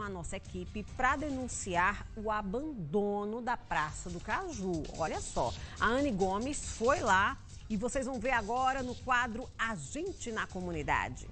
a nossa equipe para denunciar o abandono da Praça do Caju. Olha só, a Anne Gomes foi lá e vocês vão ver agora no quadro a gente na Comunidade.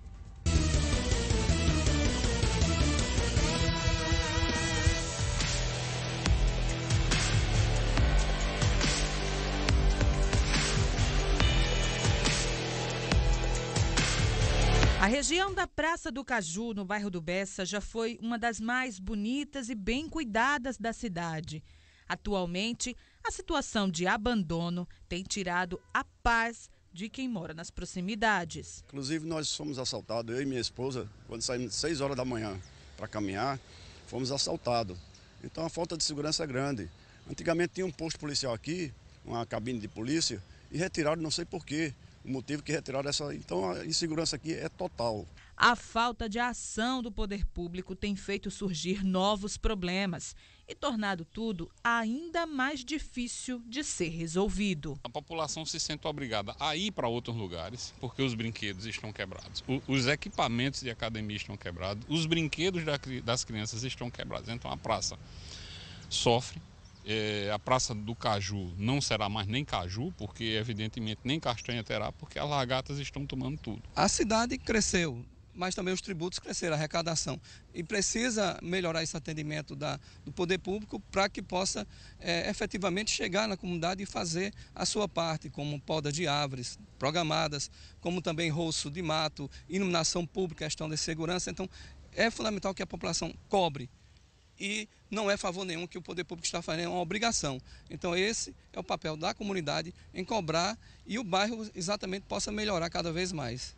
A região da Praça do Caju, no bairro do Bessa, já foi uma das mais bonitas e bem cuidadas da cidade. Atualmente, a situação de abandono tem tirado a paz de quem mora nas proximidades. Inclusive, nós fomos assaltados, eu e minha esposa, quando saímos às 6 horas da manhã para caminhar, fomos assaltados. Então, a falta de segurança é grande. Antigamente, tinha um posto policial aqui, uma cabine de polícia, e retiraram não sei porquê o motivo que retiraram essa. Então a insegurança aqui é total. A falta de ação do poder público tem feito surgir novos problemas e tornado tudo ainda mais difícil de ser resolvido. A população se sente obrigada a ir para outros lugares porque os brinquedos estão quebrados, os equipamentos de academia estão quebrados, os brinquedos das crianças estão quebrados. Então a praça sofre é, a Praça do Caju não será mais nem Caju, porque evidentemente nem castanha terá, porque as lagartas estão tomando tudo. A cidade cresceu, mas também os tributos cresceram, a arrecadação. E precisa melhorar esse atendimento da, do poder público para que possa é, efetivamente chegar na comunidade e fazer a sua parte, como poda de árvores programadas, como também roço de mato, iluminação pública, questão de segurança. Então, é fundamental que a população cobre e não é favor nenhum que o poder público está fazendo, é uma obrigação. Então esse é o papel da comunidade em cobrar e o bairro exatamente possa melhorar cada vez mais.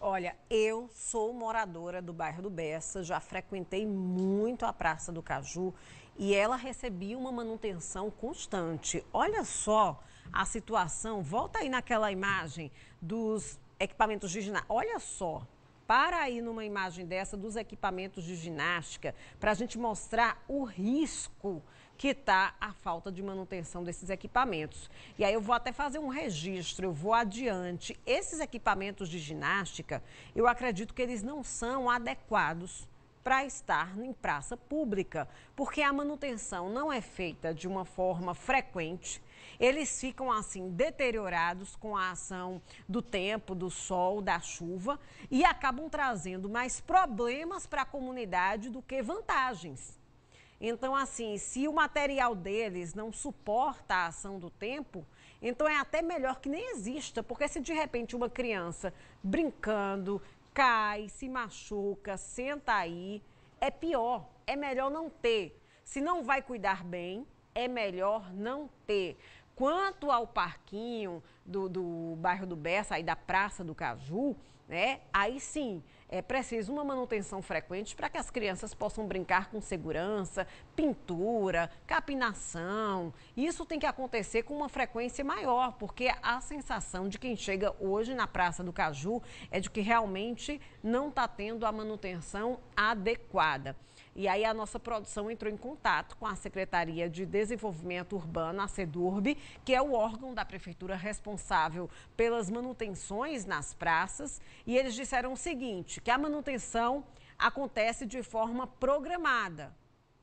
Olha, eu sou moradora do bairro do Bessa, já frequentei muito a Praça do Caju e ela recebia uma manutenção constante. Olha só a situação, volta aí naquela imagem dos equipamentos de ginásio. Olha só, para aí numa imagem dessa dos equipamentos de ginástica, para a gente mostrar o risco que está a falta de manutenção desses equipamentos. E aí eu vou até fazer um registro, eu vou adiante. Esses equipamentos de ginástica, eu acredito que eles não são adequados para estar em praça pública, porque a manutenção não é feita de uma forma frequente. Eles ficam assim deteriorados com a ação do tempo, do sol, da chuva e acabam trazendo mais problemas para a comunidade do que vantagens. Então, assim, se o material deles não suporta a ação do tempo, então é até melhor que nem exista, porque se de repente uma criança brincando, cai, se machuca, senta aí, é pior, é melhor não ter. Se não vai cuidar bem, é melhor não ter. Quanto ao parquinho do, do bairro do Bessa, aí da Praça do Caju, né? Aí sim, é preciso uma manutenção frequente para que as crianças possam brincar com segurança, pintura, capinação. Isso tem que acontecer com uma frequência maior, porque a sensação de quem chega hoje na Praça do Caju é de que realmente não está tendo a manutenção adequada. E aí a nossa produção entrou em contato com a Secretaria de Desenvolvimento Urbano, a SEDURB, que é o órgão da prefeitura responsável pelas manutenções nas praças, e eles disseram o seguinte, que a manutenção acontece de forma programada,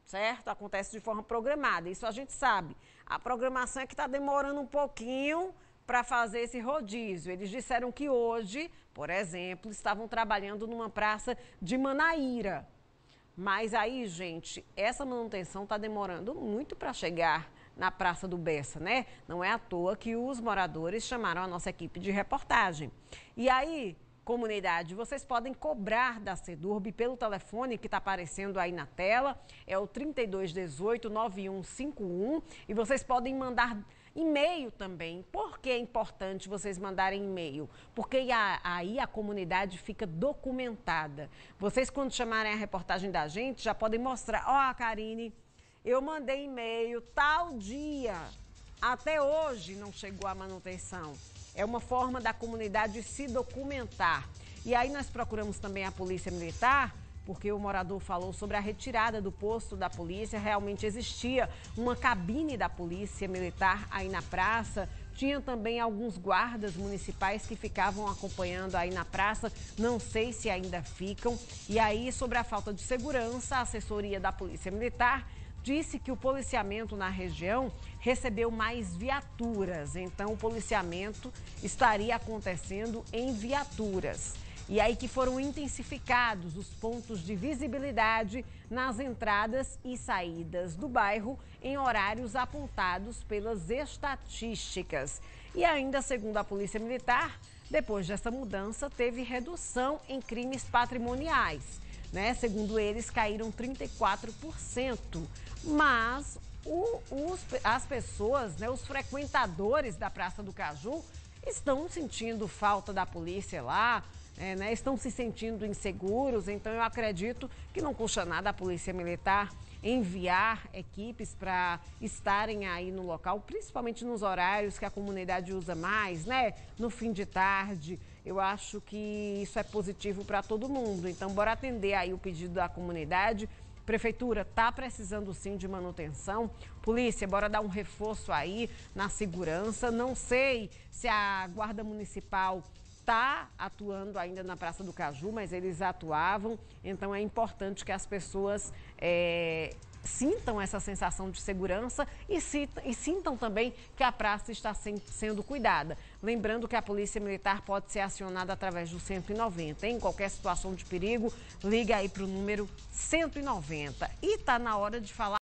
certo? Acontece de forma programada, isso a gente sabe. A programação é que está demorando um pouquinho para fazer esse rodízio. Eles disseram que hoje, por exemplo, estavam trabalhando numa praça de Manaíra. Mas aí, gente, essa manutenção está demorando muito para chegar na Praça do Bessa, né? Não é à toa que os moradores chamaram a nossa equipe de reportagem. E aí, comunidade. Vocês podem cobrar da Sedurb pelo telefone que está aparecendo aí na tela, é o 3218-9151, e vocês podem mandar e-mail também. Por que é importante vocês mandarem e-mail? Porque aí a comunidade fica documentada. Vocês, quando chamarem a reportagem da gente, já podem mostrar: ó, oh, a Karine, eu mandei e-mail tal dia. Até hoje não chegou a manutenção. É uma forma da comunidade se documentar. E aí nós procuramos também a Polícia Militar porque o morador falou sobre a retirada do posto da polícia. Realmente existia uma cabine da polícia militar aí na praça. Tinha também alguns guardas municipais que ficavam acompanhando aí na praça, não sei se ainda ficam. E aí, sobre a falta de segurança, a assessoria da Polícia Militar disse que o policiamento na região recebeu mais viaturas, então o policiamento estaria acontecendo em viaturas. E aí que foram intensificados os pontos de visibilidade nas entradas e saídas do bairro em horários apontados pelas estatísticas. E ainda, segundo a Polícia Militar, depois dessa mudança, teve redução em crimes patrimoniais né? Segundo eles, caíram 34%. Mas o, os, as pessoas, né, os frequentadores da Praça do Caju, estão sentindo falta da polícia lá, é, né, estão se sentindo inseguros. Então, eu acredito que não custa nada a Polícia Militar enviar equipes para estarem aí no local, principalmente nos horários que a comunidade usa mais, né? No fim de tarde, eu acho que isso é positivo para todo mundo. Então, bora atender aí o pedido da comunidade. Prefeitura tá precisando sim de manutenção. Polícia, bora dar um reforço aí na segurança. Não sei se a Guarda Municipal está atuando ainda na Praça do Caju, mas eles atuavam. Então é importante que as pessoas é, sintam essa sensação de segurança e, sintam também que a praça está sendo cuidada. Lembrando que a Polícia Militar pode ser acionada através do 190. Em qualquer situação de perigo, liga aí para o número 190. E está na hora de falar.